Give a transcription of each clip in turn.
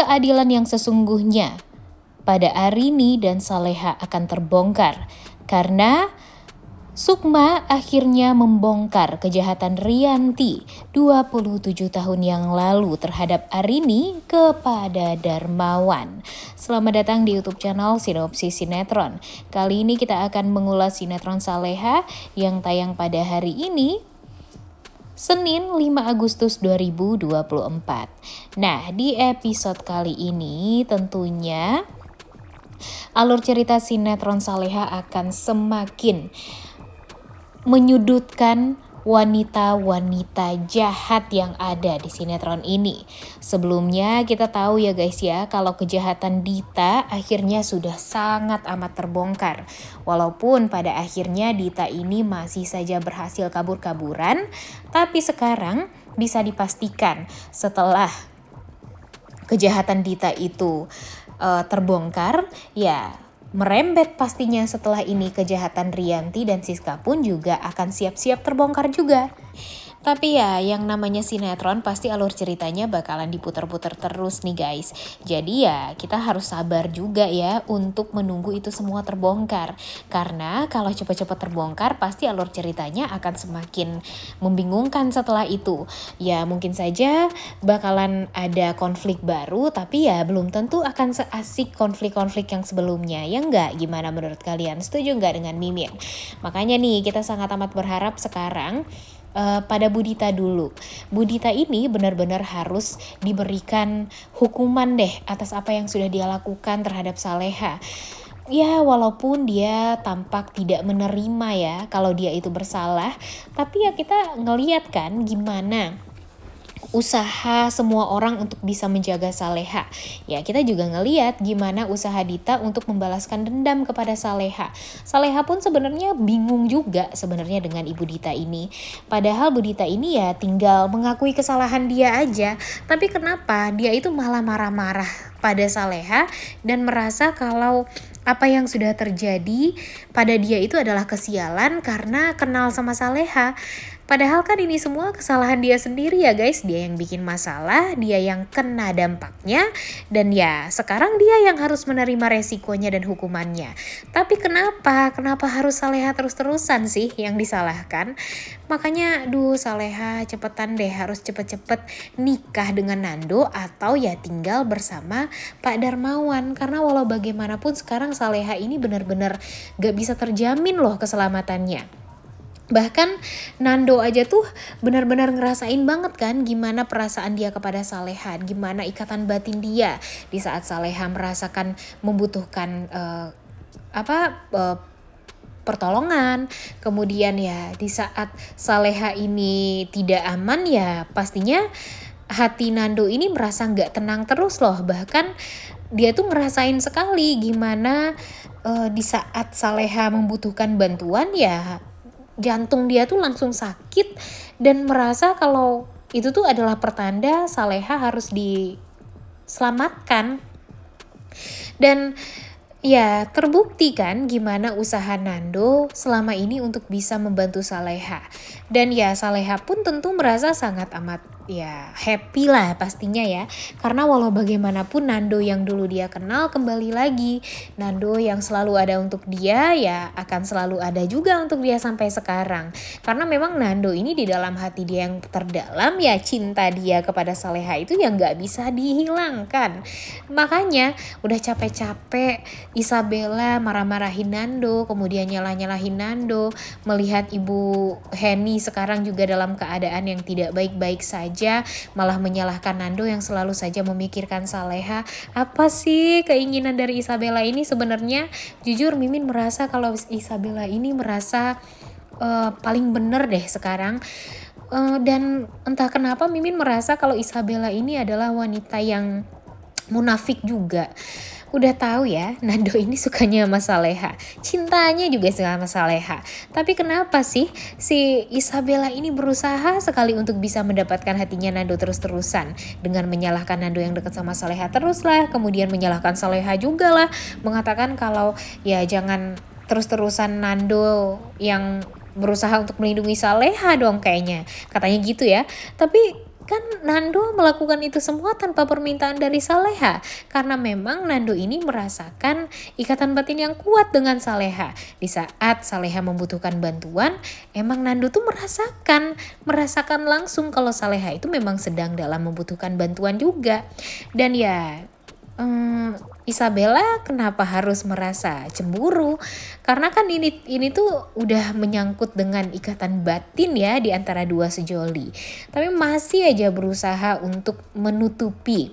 keadilan yang sesungguhnya pada Arini dan Saleha akan terbongkar karena Sukma akhirnya membongkar kejahatan Rianti 27 tahun yang lalu terhadap Arini kepada Darmawan. Selamat datang di YouTube channel Sinopsis Sinetron. Kali ini kita akan mengulas sinetron Saleha yang tayang pada hari ini Senin 5 Agustus 2024. Nah, di episode kali ini tentunya alur cerita sinetron Saleha akan semakin menyudutkan wanita-wanita jahat yang ada di sinetron ini. Sebelumnya kita tahu ya guys ya kalau kejahatan Dita akhirnya sudah sangat amat terbongkar. Walaupun pada akhirnya Dita ini masih saja berhasil kabur-kaburan, tapi sekarang bisa dipastikan setelah kejahatan Dita itu eh, terbongkar, ya merembet pastinya setelah ini kejahatan Rianti dan Siska pun juga akan siap-siap terbongkar juga. Tapi ya yang namanya sinetron pasti alur ceritanya bakalan diputer-puter terus nih guys. Jadi ya kita harus sabar juga ya untuk menunggu itu semua terbongkar. Karena kalau cepat-cepat terbongkar pasti alur ceritanya akan semakin membingungkan setelah itu. Ya mungkin saja bakalan ada konflik baru tapi ya belum tentu akan seasik konflik-konflik yang sebelumnya. Ya enggak gimana menurut kalian? Setuju enggak dengan Mimin? Makanya nih kita sangat amat berharap sekarang uh, pada Budita dulu. Budita ini benar-benar harus diberikan hukuman deh atas apa yang sudah dia lakukan terhadap Saleha ya walaupun dia tampak tidak menerima ya kalau dia itu bersalah tapi ya kita ngeliat kan gimana usaha semua orang untuk bisa menjaga Saleha. Ya, kita juga ngeliat gimana usaha Dita untuk membalaskan dendam kepada Saleha. Saleha pun sebenarnya bingung juga sebenarnya dengan Ibu Dita ini. Padahal Bu Dita ini ya tinggal mengakui kesalahan dia aja. Tapi kenapa dia itu malah marah-marah pada Saleha dan merasa kalau apa yang sudah terjadi pada dia itu adalah kesialan karena kenal sama Saleha. Padahal kan ini semua kesalahan dia sendiri ya guys. Dia yang bikin masalah, dia yang kena dampaknya. Dan ya sekarang dia yang harus menerima resikonya dan hukumannya. Tapi kenapa? Kenapa harus Saleha terus-terusan sih yang disalahkan? Makanya duh Saleha cepetan deh harus cepet-cepet nikah dengan Nando atau ya tinggal bersama Pak Darmawan. Karena walau bagaimanapun sekarang Saleha ini benar-benar gak bisa terjamin loh keselamatannya. Bahkan Nando aja tuh benar-benar ngerasain banget kan gimana perasaan dia kepada Saleha, gimana ikatan batin dia di saat Saleha merasakan membutuhkan uh, apa uh, pertolongan. Kemudian ya di saat Saleha ini tidak aman ya pastinya hati Nando ini merasa nggak tenang terus loh. Bahkan dia tuh ngerasain sekali gimana uh, di saat Saleha membutuhkan bantuan ya jantung dia tuh langsung sakit dan merasa kalau itu tuh adalah pertanda Saleha harus diselamatkan. Dan ya terbukti kan gimana usaha Nando selama ini untuk bisa membantu Saleha. Dan ya Saleha pun tentu merasa sangat amat ya happy lah pastinya ya karena walau bagaimanapun Nando yang dulu dia kenal kembali lagi Nando yang selalu ada untuk dia ya akan selalu ada juga untuk dia sampai sekarang karena memang Nando ini di dalam hati dia yang terdalam ya cinta dia kepada Saleha itu yang gak bisa dihilangkan makanya udah capek-capek Isabella marah-marahin Nando kemudian nyalah nyalahin Nando melihat ibu Henny sekarang juga dalam keadaan yang tidak baik-baik saja saja malah menyalahkan Nando yang selalu saja memikirkan Saleha. Apa sih keinginan dari Isabella ini sebenarnya? Jujur Mimin merasa kalau Isabella ini merasa uh, paling bener deh sekarang. Uh, dan entah kenapa Mimin merasa kalau Isabella ini adalah wanita yang munafik juga. Udah tahu ya, Nando ini sukanya sama Saleha. Cintanya juga sama Saleha. Tapi kenapa sih si Isabella ini berusaha sekali untuk bisa mendapatkan hatinya Nando terus-terusan dengan menyalahkan Nando yang dekat sama Saleha teruslah, kemudian menyalahkan Saleha juga lah, mengatakan kalau ya jangan terus-terusan Nando yang berusaha untuk melindungi Saleha dong kayaknya. Katanya gitu ya. Tapi kan Nando melakukan itu semua tanpa permintaan dari Saleha karena memang Nando ini merasakan ikatan batin yang kuat dengan Saleha. Di saat Saleha membutuhkan bantuan, emang Nando tuh merasakan, merasakan langsung kalau Saleha itu memang sedang dalam membutuhkan bantuan juga. Dan ya, hmm, Isabella kenapa harus merasa cemburu? Karena kan ini ini tuh udah menyangkut dengan ikatan batin ya di antara dua sejoli. Tapi masih aja berusaha untuk menutupi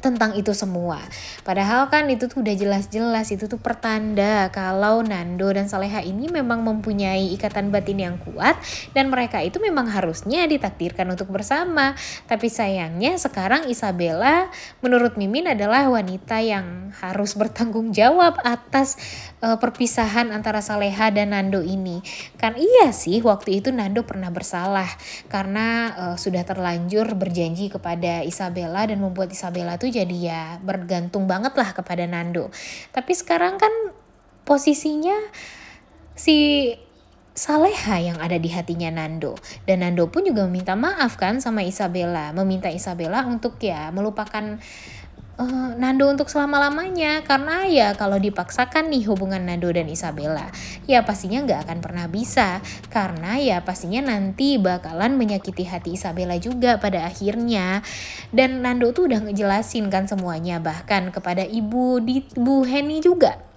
tentang itu semua. Padahal kan itu tuh udah jelas-jelas itu tuh pertanda kalau Nando dan Saleha ini memang mempunyai ikatan batin yang kuat dan mereka itu memang harusnya ditakdirkan untuk bersama. Tapi sayangnya sekarang Isabella menurut Mimin adalah wanita yang harus bertanggung jawab atas uh, perpisahan antara Saleha dan Nando ini. Kan iya sih waktu itu Nando pernah bersalah karena uh, sudah terlanjur berjanji kepada Isabella dan membuat Isabella tuh jadi ya bergantung banget lah kepada Nando. Tapi sekarang kan posisinya si Saleha yang ada di hatinya Nando. Dan Nando pun juga meminta maaf kan sama Isabella, meminta Isabella untuk ya melupakan uh, Nando untuk selama-lamanya karena ya kalau dipaksakan nih hubungan Nando dan Isabella ya pastinya nggak akan pernah bisa karena ya pastinya nanti bakalan menyakiti hati Isabella juga pada akhirnya dan Nando tuh udah ngejelasin kan semuanya bahkan kepada ibu di Bu Henny juga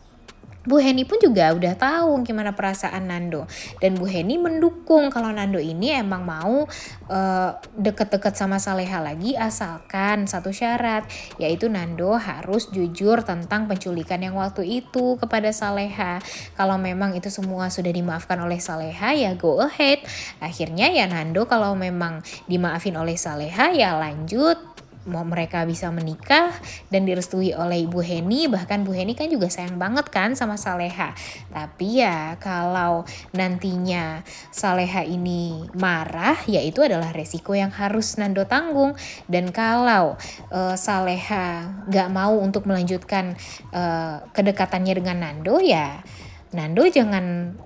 Bu Heni pun juga udah tahu gimana perasaan Nando dan Bu Heni mendukung kalau Nando ini emang mau eh, deket-deket sama Saleha lagi asalkan satu syarat yaitu Nando harus jujur tentang penculikan yang waktu itu kepada Saleha. Kalau memang itu semua sudah dimaafkan oleh Saleha ya go ahead. Akhirnya ya Nando kalau memang dimaafin oleh Saleha ya lanjut mau mereka bisa menikah dan direstui oleh Ibu Heni bahkan Bu Heni kan juga sayang banget kan sama Saleha tapi ya kalau nantinya Saleha ini marah ya itu adalah resiko yang harus Nando tanggung dan kalau uh, Saleha gak mau untuk melanjutkan uh, kedekatannya dengan Nando ya Nando jangan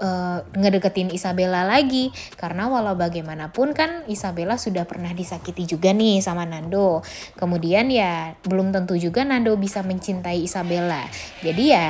uh, ngedeketin Isabella lagi karena walau bagaimanapun kan Isabella sudah pernah disakiti juga nih sama Nando. Kemudian ya belum tentu juga Nando bisa mencintai Isabella. Jadi ya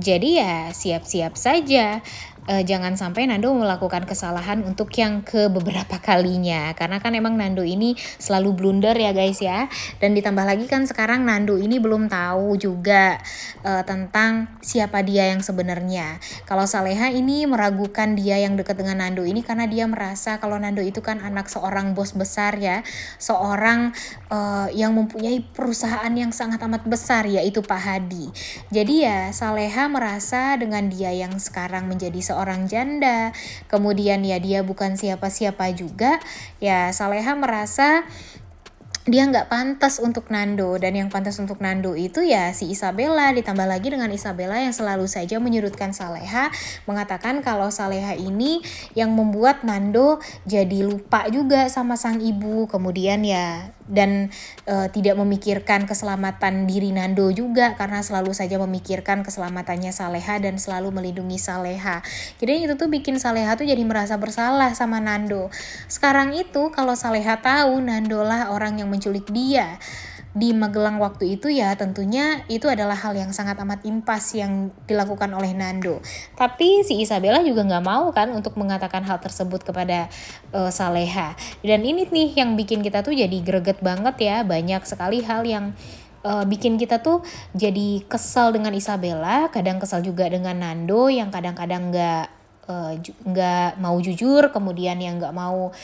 jadi ya siap-siap saja uh, jangan sampai Nando melakukan kesalahan untuk yang ke beberapa kalinya karena kan emang Nando ini selalu blunder ya guys ya dan ditambah lagi kan sekarang Nando ini belum tahu juga uh, tentang siapa dia yang sebenarnya kalau Saleha ini meragukan dia yang dekat dengan Nando ini karena dia merasa kalau Nando itu kan anak seorang bos besar ya seorang uh, yang mempunyai perusahaan yang sangat amat besar yaitu Pak Hadi jadi ya Saleha merasa dengan dia yang sekarang menjadi seorang janda, kemudian ya dia bukan siapa-siapa juga, ya Saleha merasa dia nggak pantas untuk Nando dan yang pantas untuk Nando itu ya si Isabella ditambah lagi dengan Isabella yang selalu saja menyurutkan Saleha mengatakan kalau Saleha ini yang membuat Nando jadi lupa juga sama sang ibu kemudian ya dan uh, tidak memikirkan keselamatan diri Nando juga karena selalu saja memikirkan keselamatannya Saleha dan selalu melindungi Saleha. Jadi itu tuh bikin Saleha tuh jadi merasa bersalah sama Nando. Sekarang itu kalau Saleha tahu Nando lah orang yang menculik dia, di Magelang waktu itu ya tentunya itu adalah hal yang sangat amat impas yang dilakukan oleh Nando. Tapi si Isabella juga nggak mau kan untuk mengatakan hal tersebut kepada uh, Saleha. Dan ini nih yang bikin kita tuh jadi greget banget ya banyak sekali hal yang uh, bikin kita tuh jadi kesal dengan Isabella, kadang kesal juga dengan Nando yang kadang-kadang nggak eh, nggak mau jujur, kemudian yang nggak mau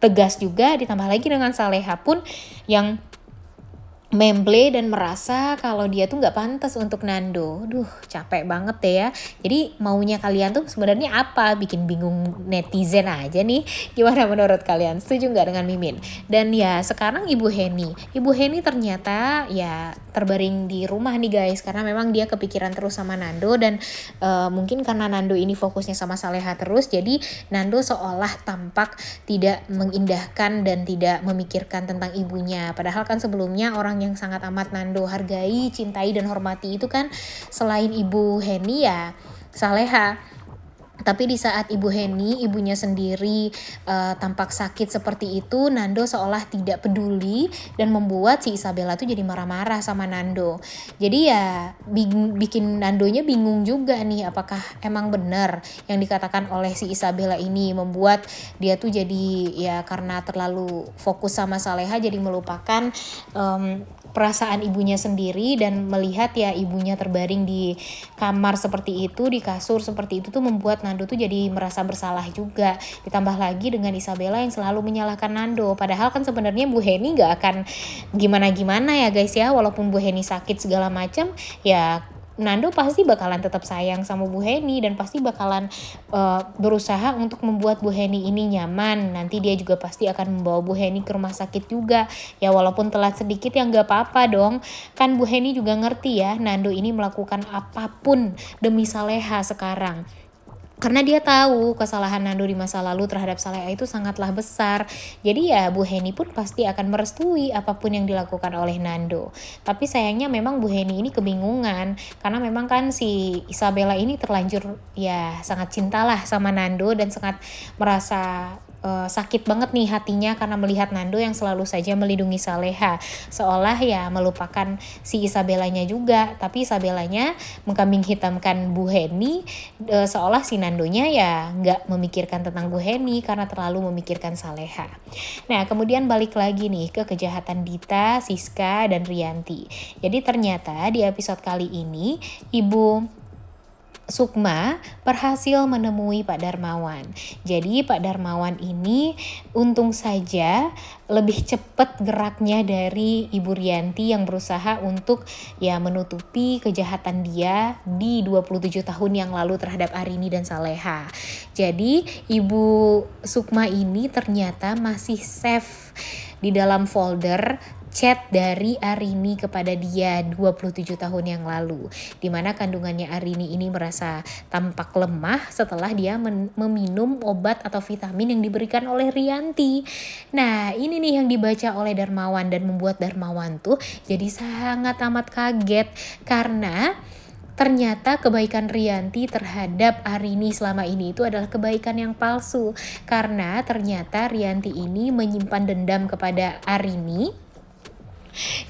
tegas juga ditambah lagi dengan Saleha pun yang memble dan merasa kalau dia tuh nggak pantas untuk Nando. Duh, capek banget ya. Jadi maunya kalian tuh sebenarnya apa? Bikin bingung netizen aja nih. Gimana menurut kalian? Setuju nggak dengan Mimin? Dan ya sekarang Ibu Heni. Ibu Heni ternyata ya terbaring di rumah nih guys. Karena memang dia kepikiran terus sama Nando. Dan uh, mungkin karena Nando ini fokusnya sama Saleha terus. Jadi Nando seolah tampak tidak mengindahkan dan tidak memikirkan tentang ibunya. Padahal kan sebelumnya orang yang sangat amat Nando hargai, cintai, dan hormati itu kan selain Ibu Heni ya Saleha tapi di saat Ibu Heni, ibunya sendiri uh, tampak sakit seperti itu, Nando seolah tidak peduli dan membuat si Isabella tuh jadi marah-marah sama Nando. Jadi ya bing, bikin Nandonya bingung juga nih apakah emang benar yang dikatakan oleh si Isabella ini membuat dia tuh jadi ya karena terlalu fokus sama Saleha jadi melupakan um, perasaan ibunya sendiri dan melihat ya ibunya terbaring di kamar seperti itu, di kasur seperti itu tuh membuat Nando Nando tuh jadi merasa bersalah juga. Ditambah lagi dengan Isabella yang selalu menyalahkan Nando. Padahal kan sebenarnya Bu Heni gak akan gimana-gimana ya guys ya. Walaupun Bu Heni sakit segala macam ya Nando pasti bakalan tetap sayang sama Bu Heni dan pasti bakalan uh, berusaha untuk membuat Bu Heni ini nyaman. Nanti dia juga pasti akan membawa Bu Heni ke rumah sakit juga. Ya walaupun telat sedikit ya nggak apa-apa dong. Kan Bu Heni juga ngerti ya Nando ini melakukan apapun demi Saleha sekarang karena dia tahu kesalahan Nando di masa lalu terhadap Saleha itu sangatlah besar. Jadi ya Bu Heni pun pasti akan merestui apapun yang dilakukan oleh Nando. Tapi sayangnya memang Bu Heni ini kebingungan karena memang kan si Isabella ini terlanjur ya sangat cintalah sama Nando dan sangat merasa uh, sakit banget nih hatinya karena melihat Nando yang selalu saja melindungi Saleha, seolah ya melupakan si Isabelanya juga. Tapi Isabelanya mengkambing hitamkan Bu Heni, uh, eh, seolah si Nandonya ya nggak memikirkan tentang Bu Heni karena terlalu memikirkan Saleha. Nah kemudian balik lagi nih ke kejahatan Dita, Siska, dan Rianti. Jadi ternyata di episode kali ini Ibu Sukma berhasil menemui Pak Darmawan. Jadi Pak Darmawan ini untung saja lebih cepat geraknya dari Ibu Rianti yang berusaha untuk ya menutupi kejahatan dia di 27 tahun yang lalu terhadap Arini dan Saleha. Jadi Ibu Sukma ini ternyata masih safe di dalam folder chat dari Arini kepada dia 27 tahun yang lalu. di mana kandungannya Arini ini merasa tampak lemah setelah dia meminum obat atau vitamin yang diberikan oleh Rianti. Nah ini nih yang dibaca oleh Darmawan dan membuat Darmawan tuh jadi sangat amat kaget karena ternyata kebaikan Rianti terhadap Arini selama ini itu adalah kebaikan yang palsu karena ternyata Rianti ini menyimpan dendam kepada Arini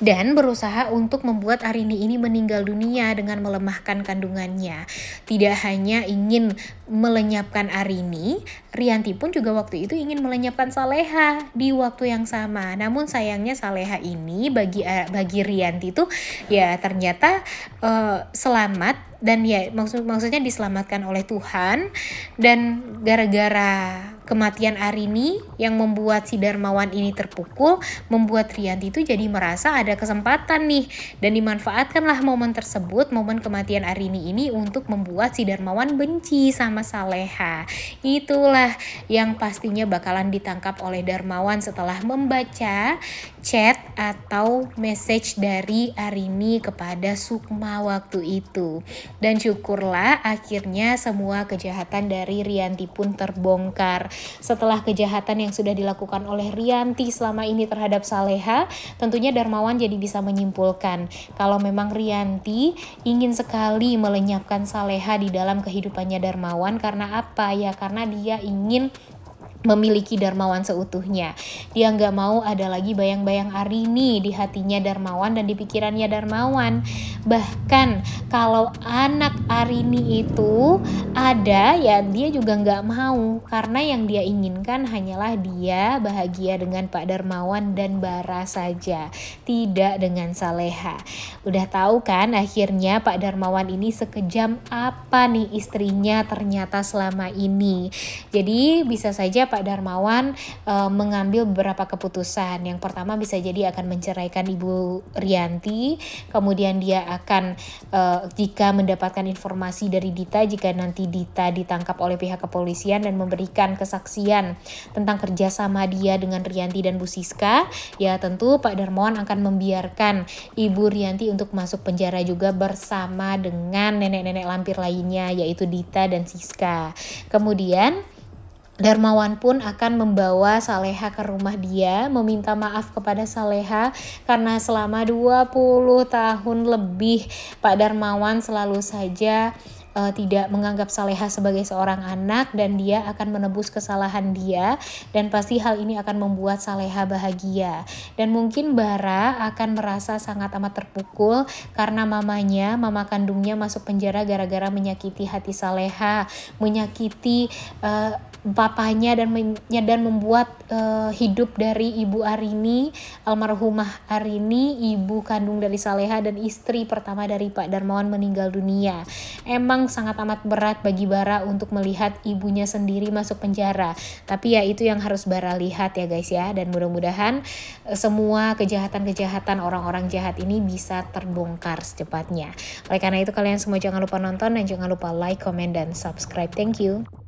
dan berusaha untuk membuat Arini ini meninggal dunia dengan melemahkan kandungannya. Tidak hanya ingin melenyapkan Arini, Rianti pun juga waktu itu ingin melenyapkan Saleha di waktu yang sama. Namun sayangnya Saleha ini bagi eh, bagi Rianti itu ya ternyata uh, selamat dan ya maksud maksudnya diselamatkan oleh Tuhan dan gara-gara Kematian Arini yang membuat si Darmawan ini terpukul, membuat Rianti itu jadi merasa ada kesempatan nih dan dimanfaatkanlah momen tersebut, momen kematian Arini ini untuk membuat si Darmawan benci sama Saleha. Itulah yang pastinya bakalan ditangkap oleh Darmawan setelah membaca chat atau message dari Arini kepada Sukma waktu itu. Dan syukurlah akhirnya semua kejahatan dari Rianti pun terbongkar setelah kejahatan yang sudah dilakukan oleh Rianti selama ini terhadap Saleha, tentunya Darmawan jadi bisa menyimpulkan kalau memang Rianti ingin sekali melenyapkan Saleha di dalam kehidupannya Darmawan karena apa ya? Karena dia ingin memiliki Darmawan seutuhnya. Dia nggak mau ada lagi bayang-bayang Arini di hatinya Darmawan dan di pikirannya Darmawan. Bahkan kalau anak Arini itu ada ya dia juga nggak mau karena yang dia inginkan hanyalah dia bahagia dengan Pak Darmawan dan Bara saja, tidak dengan Saleha. Udah tahu kan akhirnya Pak Darmawan ini sekejam apa nih istrinya ternyata selama ini. Jadi bisa saja Pak Darmawan uh, mengambil beberapa keputusan. Yang pertama bisa jadi akan menceraikan Ibu Rianti, kemudian dia akan uh, jika mendapatkan informasi dari Dita jika nanti Dita ditangkap oleh pihak kepolisian dan memberikan kesaksian tentang kerjasama dia dengan Rianti dan Bu Siska, ya tentu Pak Darmawan akan membiarkan Ibu Rianti untuk masuk penjara juga bersama dengan nenek-nenek lampir lainnya yaitu Dita dan Siska. Kemudian Darmawan pun akan membawa Saleha ke rumah dia, meminta maaf kepada Saleha karena selama 20 tahun lebih Pak Darmawan selalu saja eh, tidak menganggap Saleha sebagai seorang anak dan dia akan menebus kesalahan dia dan pasti hal ini akan membuat Saleha bahagia. Dan mungkin Bara akan merasa sangat amat terpukul karena mamanya, mama kandungnya masuk penjara gara-gara menyakiti hati Saleha, menyakiti uh, bapaknya dan men, dan membuat uh, hidup dari Ibu Arini, almarhumah Arini, ibu kandung dari Saleha dan istri pertama dari Pak Darmawan meninggal dunia. Emang sangat amat berat bagi Bara untuk melihat ibunya sendiri masuk penjara. Tapi ya itu yang harus Bara lihat ya guys ya dan mudah-mudahan uh, semua kejahatan-kejahatan orang-orang jahat ini bisa terbongkar secepatnya. Oleh karena itu kalian semua jangan lupa nonton dan jangan lupa like, comment dan subscribe. Thank you.